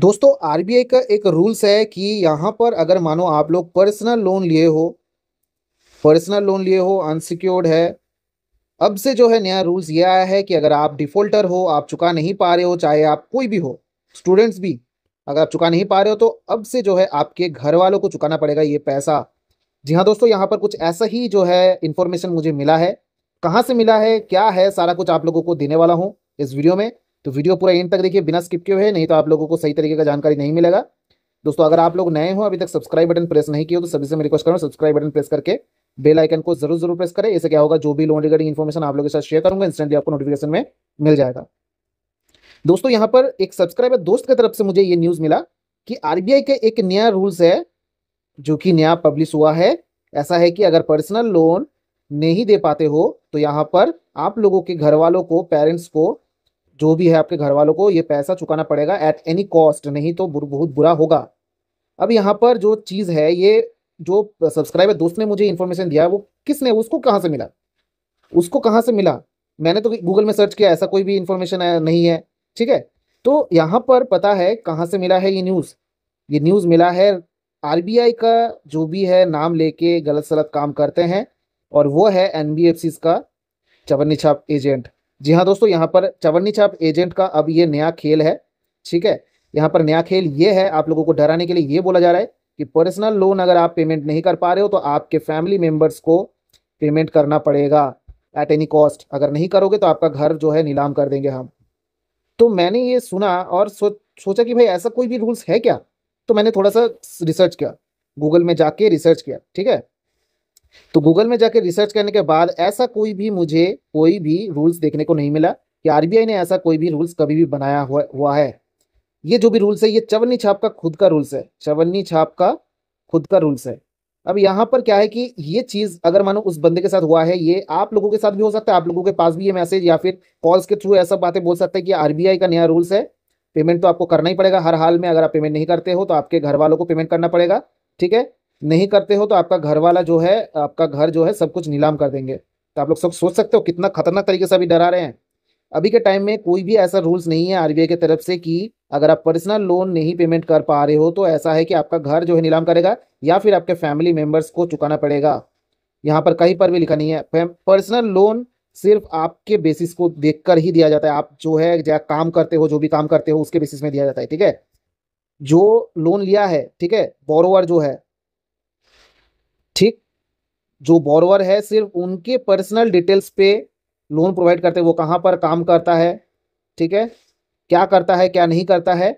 दोस्तों आरबीआई का एक रूल्स है कि यहाँ पर अगर मानो आप लोग पर्सनल लोन लिए हो पर्सनल लोन लिए हो अनसिक्योर्ड है अब से जो है नया रूल्स ये आया है कि अगर आप डिफॉल्टर हो आप चुका नहीं पा रहे हो चाहे आप कोई भी हो स्टूडेंट्स भी अगर आप चुका नहीं पा रहे हो तो अब से जो है आपके घर वालों को चुकाना पड़ेगा ये पैसा जी हाँ दोस्तों यहाँ पर कुछ ऐसा ही जो है इन्फॉर्मेशन मुझे मिला है कहाँ से मिला है क्या है सारा कुछ आप लोगों को देने वाला हूँ इस वीडियो में तो वीडियो पूरा एंड तक देखिए बिना स्किप के हुए नहीं तो आप लोगों को सही तरीके का जानकारी नहीं मिलेगा दोस्तों अगर आप लोग नए हो अभी तक सब्सक्राइब बटन प्रेस नहीं किया तो सभी से मैं रिक्वेस्ट करूँ सब्सक्राइब बटन प्रेस करके बेल आइकन को जरूर जरूर प्रेस करें ऐसे क्या होगा जो भी लोन रिगार्डिंग इन्फॉर्मेशन आप लोगों के साथ शेयर करूंगा इंस्टेंटली आपको नोटिफिकेशन में मिल जाएगा दोस्तों यहाँ पर एक सब्सक्राइबर दोस्त की तरफ से मुझे ये न्यूज मिला कि आरबीआई का एक नया रूल्स है जो कि नया पब्लिश हुआ है ऐसा है कि अगर पर्सनल लोन नहीं दे पाते हो तो यहाँ पर आप लोगों के घर वालों को पेरेंट्स को जो भी है आपके घर वालों को ये पैसा चुकाना पड़ेगा एट एनी कॉस्ट नहीं तो बुर, बहुत बुरा होगा अब यहाँ पर जो चीज़ है ये जो सब्सक्राइबर दोस्त ने मुझे इन्फॉर्मेशन दिया वो किसने उसको कहाँ से मिला उसको कहाँ से मिला मैंने तो गूगल में सर्च किया ऐसा कोई भी इन्फॉर्मेशन नहीं है ठीक है तो यहाँ पर पता है कहाँ से मिला है ये न्यूज़ ये न्यूज़ मिला है आर का जो भी है नाम लेके गलत सलत काम करते हैं और वो है एन का चवन्नी छाप एजेंट जी हाँ दोस्तों यहाँ पर चवन्नी छाप एजेंट का अब ये नया खेल है ठीक है यहाँ पर नया खेल ये है आप लोगों को डराने के लिए ये बोला जा रहा है कि पर्सनल लोन अगर आप पेमेंट नहीं कर पा रहे हो तो आपके फैमिली मेम्बर्स को पेमेंट करना पड़ेगा एट एनी कॉस्ट अगर नहीं करोगे तो आपका घर जो है नीलाम कर देंगे हम तो मैंने ये सुना और सो, सोचा कि भाई ऐसा कोई भी रूल्स है क्या तो मैंने थोड़ा सा रिसर्च किया गूगल में जाके रिसर्च किया ठीक है तो गूगल में जाकर रिसर्च करने के बाद ऐसा कोई भी मुझे कोई भी रूल्स देखने को नहीं मिला कि आरबीआई ने ऐसा कोई भी रूल्स कभी भी बनाया हुआ हुआ है ये जो भी रूल्स है ये चवन्नी छाप का खुद का रूल्स है चवन्नी छाप का खुद का रूल्स है अब यहाँ पर क्या है कि ये चीज़ अगर मानो उस बंदे के साथ हुआ है ये आप लोगों के साथ भी हो सकता है आप लोगों के पास भी ये मैसेज या फिर कॉल्स के थ्रू ऐसा बातें बोल सकते हैं कि आरबीआई का नया रूल्स है पेमेंट तो आपको करना ही पड़ेगा हर हाल में अगर आप पेमेंट नहीं करते हो तो आपके घर वालों को पेमेंट करना पड़ेगा ठीक है नहीं करते हो तो आपका घर वाला जो है आपका घर जो है सब कुछ नीलाम कर देंगे तो आप लोग सब सोच सकते हो कितना खतरनाक तरीके से अभी डरा रहे हैं अभी के टाइम में कोई भी ऐसा रूल्स नहीं है आरबीआई की तरफ से कि अगर आप पर्सनल लोन नहीं पेमेंट कर पा रहे हो तो ऐसा है कि आपका घर जो है नीलाम करेगा या फिर आपके फैमिली मेम्बर्स को चुकाना पड़ेगा यहाँ पर कहीं पर भी लिखा नहीं है पर्सनल लोन सिर्फ आपके बेसिस को देखकर ही दिया जाता है आप जो है जहाँ काम करते हो जो भी काम करते हो उसके बेसिस में दिया जाता है ठीक है जो लोन लिया है ठीक है बोरोवर जो है ठीक जो बोरवर है सिर्फ उनके पर्सनल डिटेल्स पे लोन प्रोवाइड करते हैं वो कहाँ पर काम करता है ठीक है क्या करता है क्या नहीं करता है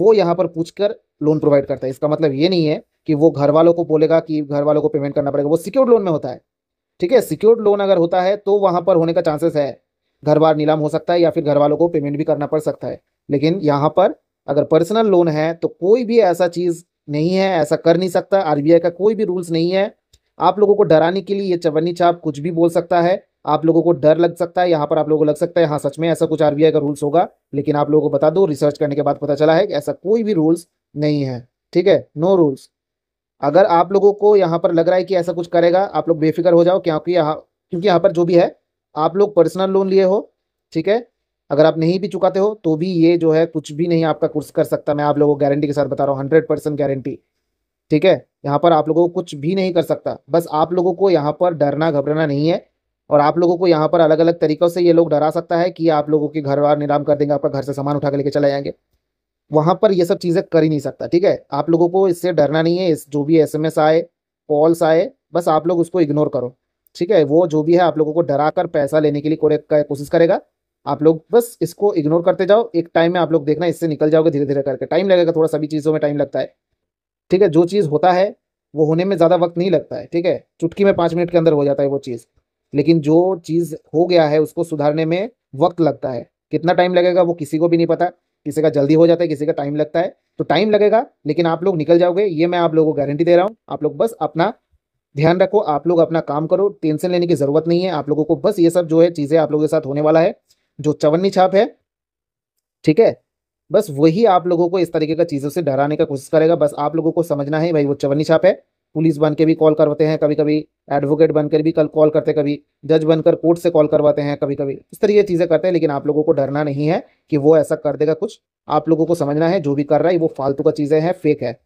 वो यहाँ पर पूछ कर लोन प्रोवाइड करता है इसका मतलब ये नहीं है कि वो घर वालों को बोलेगा कि घर वालों को पेमेंट करना पड़ेगा वो सिक्योर्ड लोन में होता है ठीक है सिक्योर्ड लोन अगर होता है तो वहाँ पर होने का चांसेस है घर बार नीलाम हो सकता है या फिर घर वालों को पेमेंट भी करना पड़ सकता है लेकिन यहाँ पर अगर पर्सनल लोन है तो कोई भी ऐसा चीज़ नहीं है ऐसा कर नहीं सकता आर का कोई भी रूल्स नहीं है आप लोगों को डराने के लिए ये चवन्नी छाप कुछ भी बोल सकता है आप लोगों को डर लग सकता है यहाँ पर आप लोगों को लग सकता है हाँ सच में ऐसा कुछ आरबीआई का रूल्स होगा लेकिन आप लोगों को बता दो रिसर्च करने के बाद पता चला है कि ऐसा कोई भी रूल्स नहीं है ठीक है नो रूल्स अगर आप लोगों को यहाँ पर लग रहा है कि ऐसा कुछ करेगा आप लोग बेफिक्र हो जाओ क्योंकि यहाँ क्योंकि यहाँ पर जो भी है आप लोग पर्सनल लोन लिए हो ठीक है अगर आप नहीं भी चुकाते हो तो भी ये जो है कुछ भी नहीं आपका कोर्स कर सकता मैं आप लोगों को गारंटी के साथ बता रहा हूँ हंड्रेड परसेंट गारंटी ठीक है यहाँ पर आप लोगों को कुछ भी नहीं कर सकता बस आप लोगों को यहाँ पर डरना घबराना नहीं है और आप लोगों को यहाँ पर अलग अलग तरीक़ों से ये लोग डरा सकता है कि आप लोगों के घर बार निराम कर देंगे आपका घर से सामान उठा के लेके चले जाएंगे वहाँ पर ये सब चीज़ें कर ही नहीं सकता ठीक है आप लोगों को इससे डरना नहीं है इस जो भी एस आए कॉल्स आए बस आप लोग उसको इग्नोर करो ठीक है वो जो भी है आप लोगों को डरा कर पैसा लेने के लिए कोशिश करेगा आप लोग बस इसको इग्नोर करते जाओ एक टाइम में आप लोग देखना इससे निकल जाओगे धीरे धीरे करके टाइम लगेगा थोड़ा सभी चीज़ों में टाइम लगता है ठीक है जो चीज़ होता है वो होने में ज़्यादा वक्त नहीं लगता है ठीक है चुटकी में पाँच मिनट के अंदर हो जाता है वो चीज़ लेकिन जो चीज़ हो गया है उसको सुधारने में वक्त लगता है कितना टाइम लगेगा वो किसी को भी नहीं पता किसी का जल्दी हो जाता है किसी का टाइम लगता है तो टाइम लगेगा लेकिन आप लोग निकल जाओगे ये मैं आप लोगों को गारंटी दे रहा हूँ आप लोग बस अपना ध्यान रखो आप लोग अपना काम करो टेंशन लेने की ज़रूरत नहीं है आप लोगों को बस ये सब जो है चीज़ें आप लोगों के साथ होने वाला है जो चवन्नी छाप है ठीक है बस वही आप लोगों को इस तरीके का चीज़ों से डराने का कोशिश करेगा बस आप लोगों को समझना है भाई वो चवनी छाप है पुलिस बन के भी कॉल करवाते हैं कभी कभी एडवोकेट बनकर भी कल कॉल करते कभी जज बनकर कोर्ट से कॉल करवाते हैं कभी कभी इस तरीके चीज़ें करते हैं लेकिन आप लोगों को डरना नहीं है कि वो ऐसा कर देगा कुछ आप लोगों को समझना है जो भी कर रहा है वो फालतू का चीज़ें हैं फेक है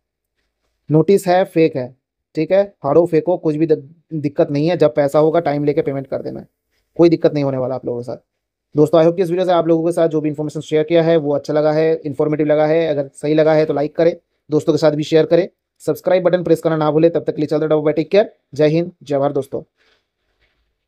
नोटिस है फेक है ठीक है हारो फेंको कुछ भी दिक्कत नहीं है जब पैसा होगा टाइम लेके पेमेंट कर देना कोई दिक्कत नहीं होने वाला आप लोगों के साथ दोस्तों आई होप कि इस वीडियो से आप लोगों के साथ जो भी इन्फॉर्मेशन शेयर किया है वो अच्छा लगा है इन्फॉर्मेटिव लगा है अगर सही लगा है तो लाइक करें दोस्तों के साथ भी शेयर करें सब्सक्राइब बटन प्रेस करना ना भूलें तब तक के लिए चल रहा टेक केयर जय हिंद जय भारत दोस्तों